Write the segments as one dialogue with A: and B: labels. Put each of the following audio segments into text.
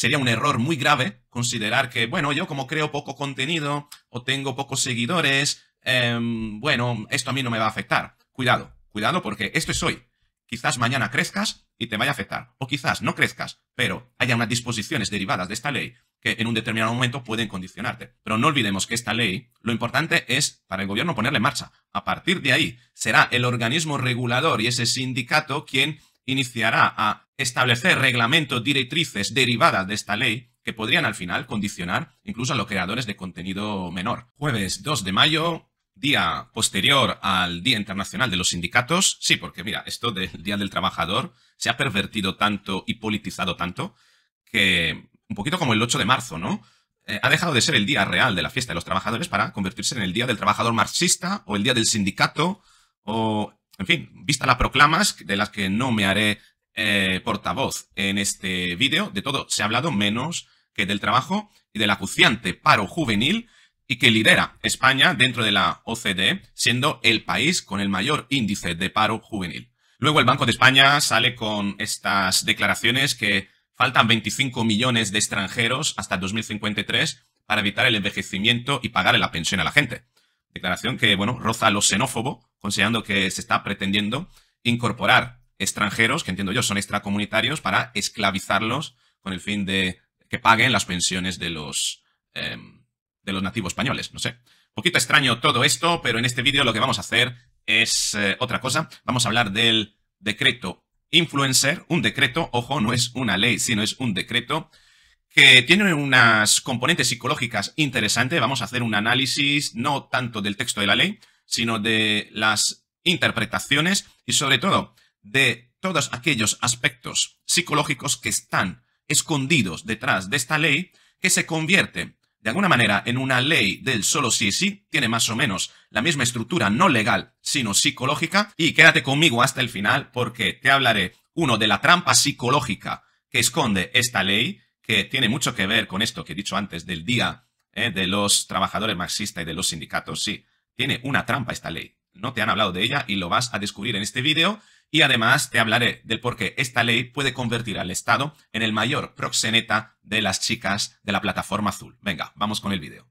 A: sería un error muy grave considerar que, bueno, yo como creo poco contenido o tengo pocos seguidores, em, bueno, esto a mí no me va a afectar. Cuidado, cuidado porque esto es hoy. Quizás mañana crezcas y te vaya a afectar, o quizás no crezcas, pero haya unas disposiciones derivadas de esta ley que en un determinado momento pueden condicionarte. Pero no olvidemos que esta ley, lo importante es para el gobierno ponerle en marcha. A partir de ahí será el organismo regulador y ese sindicato quien iniciará a establecer reglamentos, directrices derivadas de esta ley que podrían al final condicionar incluso a los creadores de contenido menor. Jueves 2 de mayo, día posterior al Día Internacional de los Sindicatos. Sí, porque mira, esto del Día del Trabajador se ha pervertido tanto y politizado tanto que un poquito como el 8 de marzo, ¿no? Eh, ha dejado de ser el día real de la fiesta de los trabajadores para convertirse en el Día del Trabajador Marxista o el Día del Sindicato o, en fin, vista las proclamas de las que no me haré eh, portavoz en este vídeo. De todo se ha hablado menos que del trabajo y del acuciante paro juvenil y que lidera España dentro de la OCDE, siendo el país con el mayor índice de paro juvenil. Luego el Banco de España sale con estas declaraciones que faltan 25 millones de extranjeros hasta 2053 para evitar el envejecimiento y pagar la pensión a la gente. Declaración que, bueno, roza lo xenófobo, considerando que se está pretendiendo incorporar extranjeros, que entiendo yo son extracomunitarios, para esclavizarlos con el fin de que paguen las pensiones de los, em, de los nativos españoles. No sé. Un poquito extraño todo esto, pero en este vídeo lo que vamos a hacer es eh, otra cosa. Vamos a hablar del decreto influencer, un decreto, ojo, no es una ley, sino es un decreto que tiene unas componentes psicológicas interesantes. Vamos a hacer un análisis no tanto del texto de la ley, sino de las interpretaciones y sobre todo de todos aquellos aspectos psicológicos que están escondidos detrás de esta ley que se convierte de alguna manera en una ley del solo sí sí, tiene más o menos la misma estructura no legal sino psicológica y quédate conmigo hasta el final porque te hablaré uno de la trampa psicológica que esconde esta ley que tiene mucho que ver con esto que he dicho antes del día eh, de los trabajadores marxistas y de los sindicatos, sí, tiene una trampa esta ley. No te han hablado de ella y lo vas a descubrir en este vídeo y además te hablaré del por qué esta ley puede convertir al Estado en el mayor proxeneta de las chicas de la plataforma azul. Venga, vamos con el vídeo.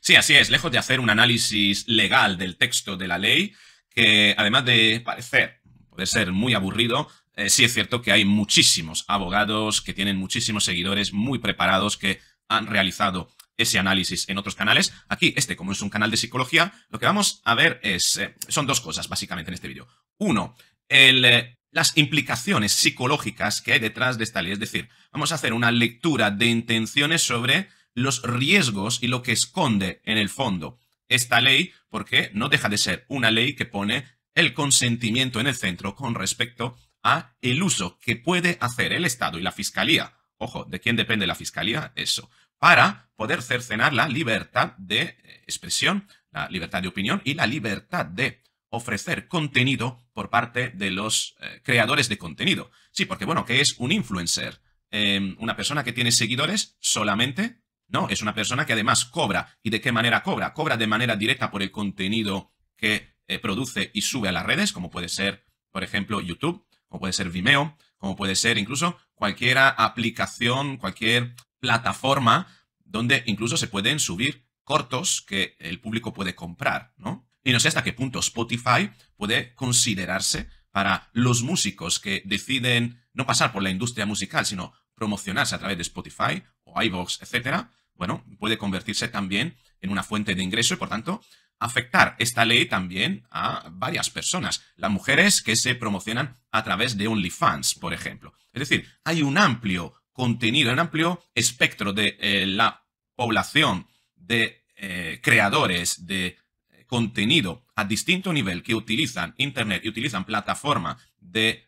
A: Sí, así es. Lejos de hacer un análisis legal del texto de la ley, que además de parecer, puede ser muy aburrido, eh, sí es cierto que hay muchísimos abogados que tienen muchísimos seguidores muy preparados que han realizado ese análisis en otros canales. Aquí, este, como es un canal de psicología, lo que vamos a ver es, eh, son dos cosas básicamente en este vídeo. Uno, el, eh, las implicaciones psicológicas que hay detrás de esta ley. Es decir, vamos a hacer una lectura de intenciones sobre los riesgos y lo que esconde en el fondo esta ley, porque no deja de ser una ley que pone el consentimiento en el centro con respecto a el uso que puede hacer el Estado y la Fiscalía. Ojo, ¿de quién depende la Fiscalía? Eso para poder cercenar la libertad de eh, expresión, la libertad de opinión y la libertad de ofrecer contenido por parte de los eh, creadores de contenido. Sí, porque bueno, ¿qué es un influencer? Em, ¿Una persona que tiene seguidores solamente? No, es una persona que además cobra. ¿Y de qué manera cobra? Cobra de manera directa por el contenido que eh, produce y sube a las redes, como puede ser, por ejemplo, YouTube, como puede ser Vimeo, como puede ser incluso cualquier aplicación, cualquier plataforma donde incluso se pueden subir cortos que el público puede comprar, ¿no? Y no sé hasta qué punto Spotify puede considerarse para los músicos que deciden no pasar por la industria musical, sino promocionarse a través de Spotify o iVoox, etcétera, bueno, puede convertirse también en una fuente de ingreso y, por tanto, afectar esta ley también a varias personas. Las mujeres que se promocionan a través de OnlyFans, por ejemplo. Es decir, hay un amplio contenido, en amplio espectro de eh, la población de eh, creadores de eh, contenido a distinto nivel que utilizan Internet y utilizan plataformas de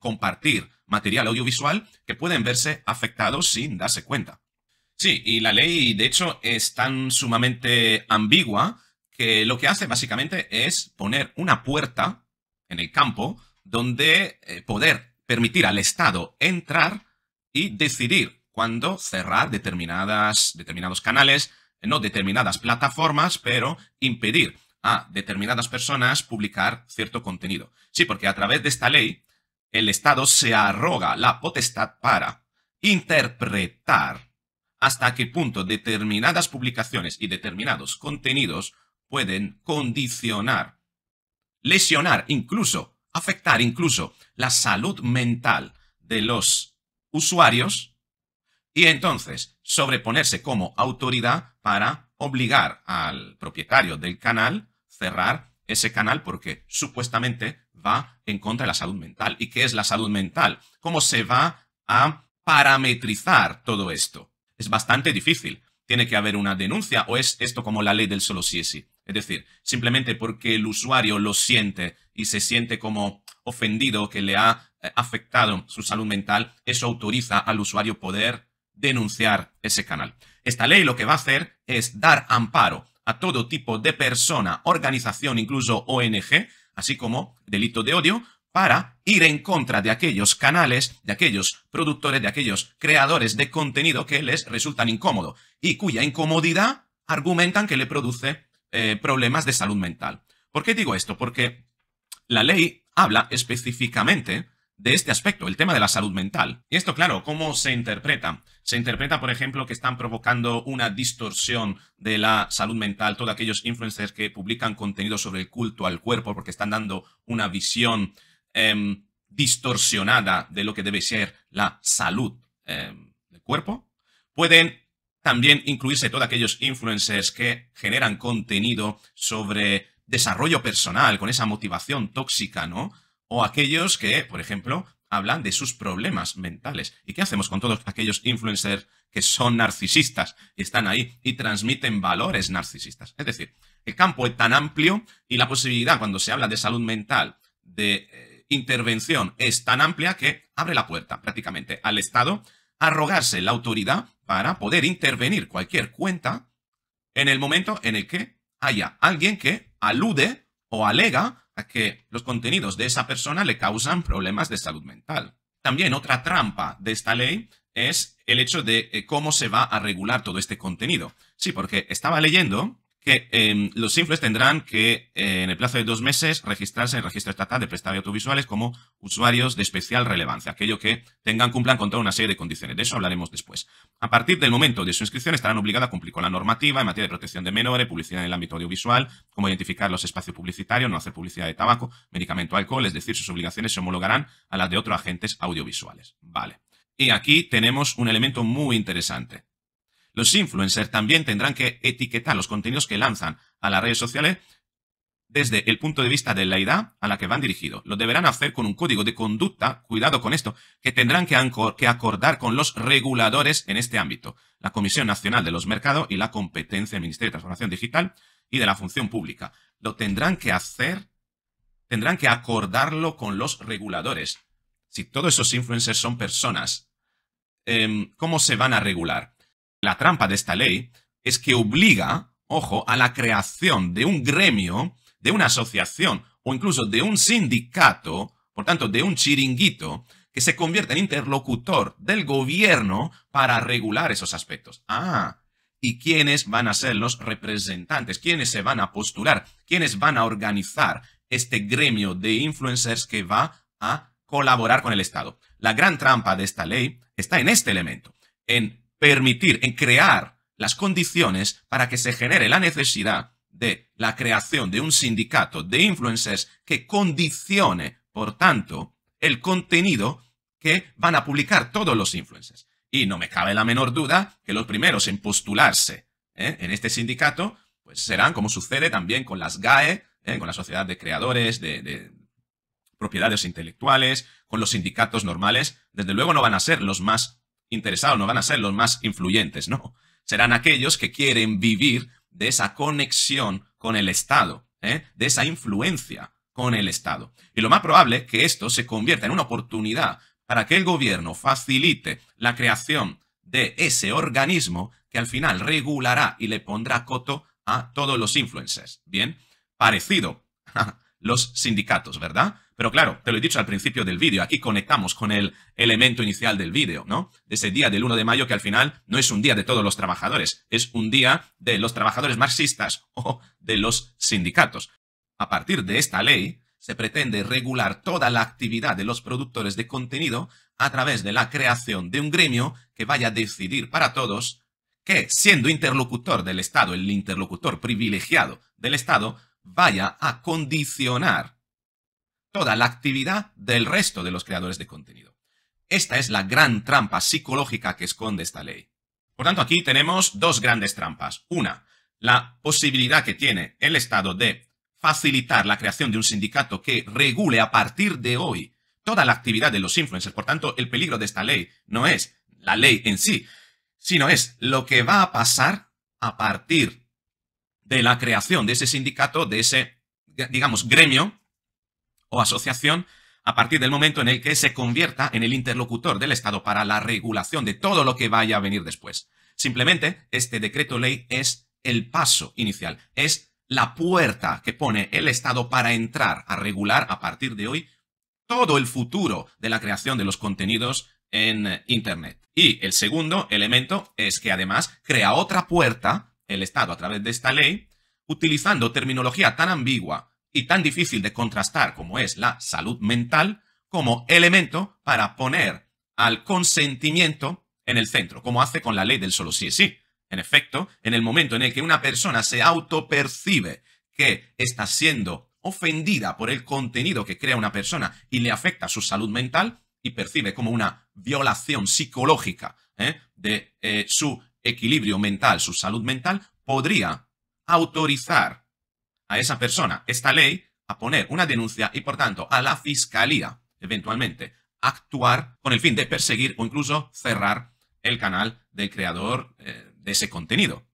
A: compartir material audiovisual que pueden verse afectados sin darse cuenta. Sí, y la ley de hecho es tan sumamente ambigua que lo que hace básicamente es poner una puerta en el campo donde poder permitir al Estado entrar y decidir cuándo cerrar determinadas, determinados canales, no determinadas plataformas, pero impedir a determinadas personas publicar cierto contenido. Sí, porque a través de esta ley, el Estado se arroga la potestad para interpretar hasta qué punto determinadas publicaciones y determinados contenidos pueden condicionar, lesionar, incluso afectar incluso la salud mental de los usuarios y entonces sobreponerse como autoridad para obligar al propietario del canal cerrar ese canal porque supuestamente va en contra de la salud mental. ¿Y qué es la salud mental? ¿Cómo se va a parametrizar todo esto? Es bastante difícil. Tiene que haber una denuncia o es esto como la ley del solo si es sí. Es decir, simplemente porque el usuario lo siente y se siente como ofendido que le ha eh, afectado su salud mental, eso autoriza al usuario poder denunciar ese canal. Esta ley lo que va a hacer es dar amparo a todo tipo de persona, organización, incluso ONG, así como delito de odio, para ir en contra de aquellos canales, de aquellos productores, de aquellos creadores de contenido que les resultan incómodos y cuya incomodidad argumentan que le produce eh, problemas de salud mental. ¿Por qué digo esto? Porque la ley habla específicamente de este aspecto, el tema de la salud mental. Y esto, claro, ¿cómo se interpreta? Se interpreta, por ejemplo, que están provocando una distorsión de la salud mental, todos aquellos influencers que publican contenido sobre el culto al cuerpo porque están dando una visión em, distorsionada de lo que debe ser la salud em, del cuerpo. Pueden también incluirse todos aquellos influencers que generan contenido sobre desarrollo personal, con esa motivación tóxica, ¿no? o aquellos que, por ejemplo, hablan de sus problemas mentales. ¿Y qué hacemos con todos aquellos influencers que son narcisistas y están ahí y transmiten valores narcisistas? Es decir, el campo es tan amplio y la posibilidad cuando se habla de salud mental, de eh, intervención, es tan amplia que abre la puerta prácticamente al Estado a rogarse la autoridad para poder intervenir cualquier cuenta en el momento en el que haya alguien que alude o alega que los contenidos de esa persona le causan problemas de salud mental. También otra trampa de esta ley es el hecho de eh, cómo se va a regular todo este contenido. Sí, porque estaba leyendo que em, los simples tendrán que, eh, en el plazo de dos meses, registrarse en el registro estatal de prestadores audiovisuales como usuarios de especial relevancia, aquello que tengan, cumplan con toda una serie de condiciones. De eso hablaremos después. A partir del momento de su inscripción estarán obligados a cumplir con la normativa en materia de protección de menores, publicidad en el ámbito audiovisual, cómo identificar los espacios publicitarios, no hacer publicidad de tabaco, medicamento, alcohol, es decir, sus obligaciones se homologarán a las de otros agentes audiovisuales. Vale. Y aquí tenemos un elemento muy interesante. Los influencers también tendrán que etiquetar los contenidos que lanzan a las redes sociales desde el punto de vista de la edad a la que van dirigidos. Lo deberán hacer con un código de conducta, cuidado con esto, que tendrán que, acordar con los reguladores en este ámbito, la Comisión Nacional de los Mercados y la competencia del Ministerio de Transformación Digital y de la Función Pública. Lo tendrán que hacer, tendrán que acordarlo con los reguladores. Si todos esos influencers son personas, em, ¿cómo se van a regular? La trampa de esta ley es que obliga, ojo, a la creación de un gremio, de una asociación o incluso de un sindicato, por tanto, de un chiringuito, que se convierta en interlocutor del gobierno para regular esos aspectos. Ah, ¿y quiénes van a ser los representantes? ¿Quiénes se van a postular? ¿Quiénes van a organizar este gremio de influencers que va a colaborar con el Estado? La gran trampa de esta ley está en este elemento, en permitir, en crear las condiciones para que se genere la necesidad de la creación de un sindicato de influencers que condicione, por tanto, el contenido que van a publicar todos los influencers. Y no me cabe la menor duda que los primeros en postularse ¿eh? en este sindicato pues serán, como sucede también con las GAE, ¿eh? con la Sociedad de Creadores de Propiedades Intelectuales, con los sindicatos normales, desde luego no van a ser los más interesados, no van a ser los más influyentes, no. Serán aquellos que quieren vivir de esa conexión con el Estado, ¿eh? de esa influencia con el Estado. Y lo más probable es que esto se convierta en una oportunidad para que el gobierno facilite la creación de ese organismo que al final regulará y le pondrá coto a todos los influencers. Bien, parecido a los sindicatos, ¿verdad? Pero claro, te lo he dicho al principio del vídeo, aquí conectamos con el elemento inicial del vídeo, ¿no? Ese día del 1 de mayo que al final no es un día de todos los trabajadores, es un día de los trabajadores marxistas o de los sindicatos. A partir de esta ley, se pretende regular toda la actividad de los productores de contenido a través de la creación de un gremio que vaya a decidir para todos que, siendo interlocutor del Estado, el interlocutor privilegiado del Estado, vaya a condicionar toda la actividad del resto de los creadores de contenido. Esta es la gran trampa psicológica que esconde esta ley. Por tanto, aquí tenemos dos grandes trampas. Una, la posibilidad que tiene el Estado de facilitar la creación de un sindicato que regule a partir de hoy toda la actividad de los influencers. Por tanto, el peligro de esta ley no es la ley en sí, sino es lo que va a pasar a partir de la creación de ese sindicato, de ese, digamos, gremio o asociación a partir del momento en el que se convierta en el interlocutor del Estado para la regulación de todo lo que vaya a venir después. Simplemente, este decreto ley es el paso inicial, es la puerta que pone el Estado para entrar a regular a partir de hoy todo el futuro de la creación de los contenidos en Internet. Y el segundo elemento es que además crea otra puerta el Estado a través de esta ley, utilizando terminología tan ambigua y tan difícil de contrastar como es la salud mental como elemento para poner al consentimiento en el centro, como hace con la ley del solo sí sí. En efecto, en el momento en el que una persona se percibe que está siendo ofendida por el contenido que crea una persona y le afecta su salud mental y percibe como una violación psicológica ¿eh? de eh, su equilibrio mental, su salud mental, podría autorizar a esa persona, esta ley, a poner una denuncia y por tanto a la fiscalía, eventualmente, actuar con el fin de perseguir o incluso cerrar el canal del creador eh, de ese contenido.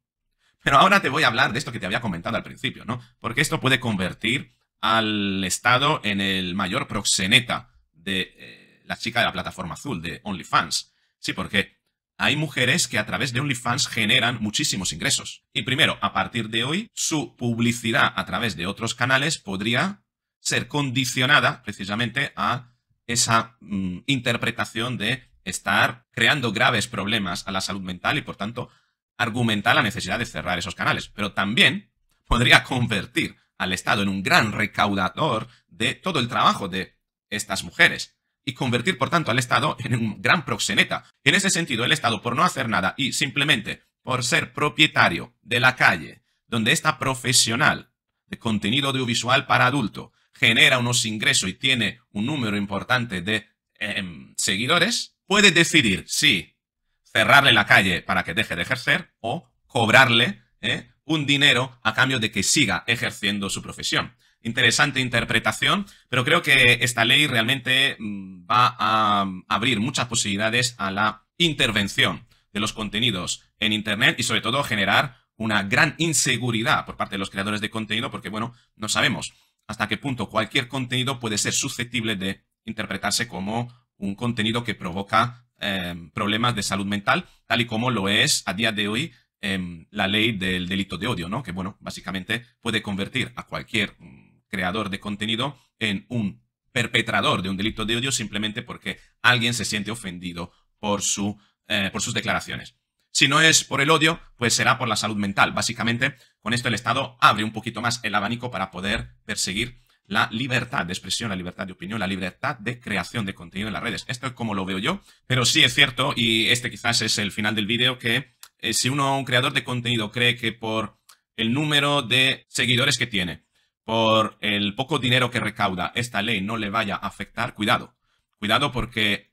A: Pero ahora te voy a hablar de esto que te había comentado al principio, ¿no? Porque esto puede convertir al Estado en el mayor proxeneta de eh, la chica de la plataforma azul, de OnlyFans. Sí, porque hay mujeres que a través de OnlyFans generan muchísimos ingresos. Y primero, a partir de hoy, su publicidad a través de otros canales podría ser condicionada precisamente a esa mm, interpretación de estar creando graves problemas a la salud mental y, por tanto, argumentar la necesidad de cerrar esos canales. Pero también podría convertir al Estado en un gran recaudador de todo el trabajo de estas mujeres y convertir, por tanto, al Estado en un gran proxeneta. En ese sentido, el Estado, por no hacer nada y simplemente por ser propietario de la calle, donde esta profesional de contenido audiovisual para adulto genera unos ingresos y tiene un número importante de em, seguidores, puede decidir si cerrarle la calle para que deje de ejercer o cobrarle eh, un dinero a cambio de que siga ejerciendo su profesión interesante interpretación, pero creo que esta ley realmente mm, va a mm, abrir muchas posibilidades a la intervención de los contenidos en Internet y sobre todo generar una gran inseguridad por parte de los creadores de contenido porque, bueno, no sabemos hasta qué punto cualquier contenido puede ser susceptible de interpretarse como un contenido que provoca em, problemas de salud mental, tal y como lo es a día de hoy em, la ley del delito de odio, ¿no? Que, bueno, básicamente puede convertir a cualquier mm, creador de contenido en un perpetrador de un delito de odio simplemente porque alguien se siente ofendido por, su, eh, por sus declaraciones. Si no es por el odio, pues será por la salud mental. Básicamente, con esto el Estado abre un poquito más el abanico para poder perseguir la libertad de expresión, la libertad de opinión, la libertad de creación de contenido en las redes. Esto es como lo veo yo, pero sí es cierto, y este quizás es el final del vídeo, que eh, si uno, un creador de contenido, cree que por el número de seguidores que tiene, por el poco dinero que recauda esta ley no le vaya a afectar, cuidado. Cuidado porque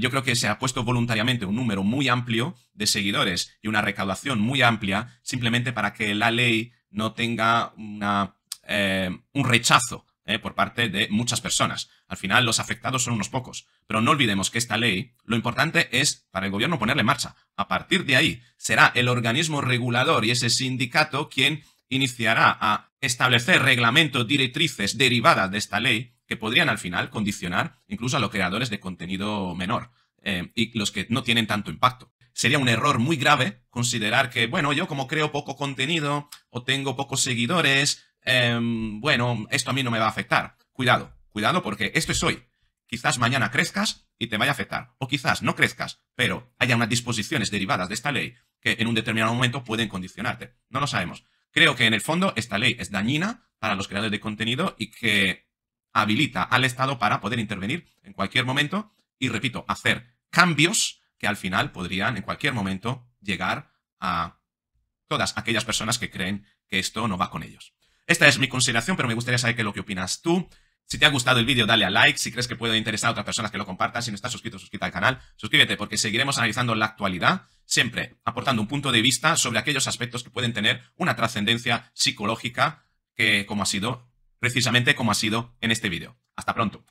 A: yo creo que se ha puesto voluntariamente un número muy amplio de seguidores y una recaudación muy amplia simplemente para que la ley no tenga eh, un rechazo eh, por parte de muchas personas. Al final los afectados son unos pocos. Pero no olvidemos que esta ley, lo importante es para el gobierno ponerle en marcha. A partir de ahí será el organismo regulador y ese sindicato quien iniciará a establecer reglamentos, directrices derivadas de esta ley que podrían al final condicionar incluso a los creadores de contenido menor eh, y los que no tienen tanto impacto. Sería un error muy grave considerar que, bueno, yo como creo poco contenido o tengo pocos seguidores, em, bueno, esto a mí no me va a afectar. Cuidado, cuidado porque esto es hoy. Quizás mañana crezcas y te vaya a afectar, o quizás no crezcas, pero haya unas disposiciones derivadas de esta ley que en un determinado momento pueden condicionarte. No lo sabemos. Creo que en el fondo esta ley es dañina para los creadores de contenido y que habilita al Estado para poder intervenir en cualquier momento y, repito, hacer cambios que al final podrían en cualquier momento llegar a todas aquellas personas que creen que esto no va con ellos. Esta es mi consideración, pero me gustaría saber qué es lo que opinas tú. Si te ha gustado el vídeo, dale a like. Si crees que puede interesar a otras personas que lo compartan, si no estás suscrito, suscríbete al canal. Suscríbete porque seguiremos analizando la actualidad, siempre aportando un punto de vista sobre aquellos aspectos que pueden tener una trascendencia psicológica, que como ha sido, precisamente como ha sido en este vídeo. Hasta pronto.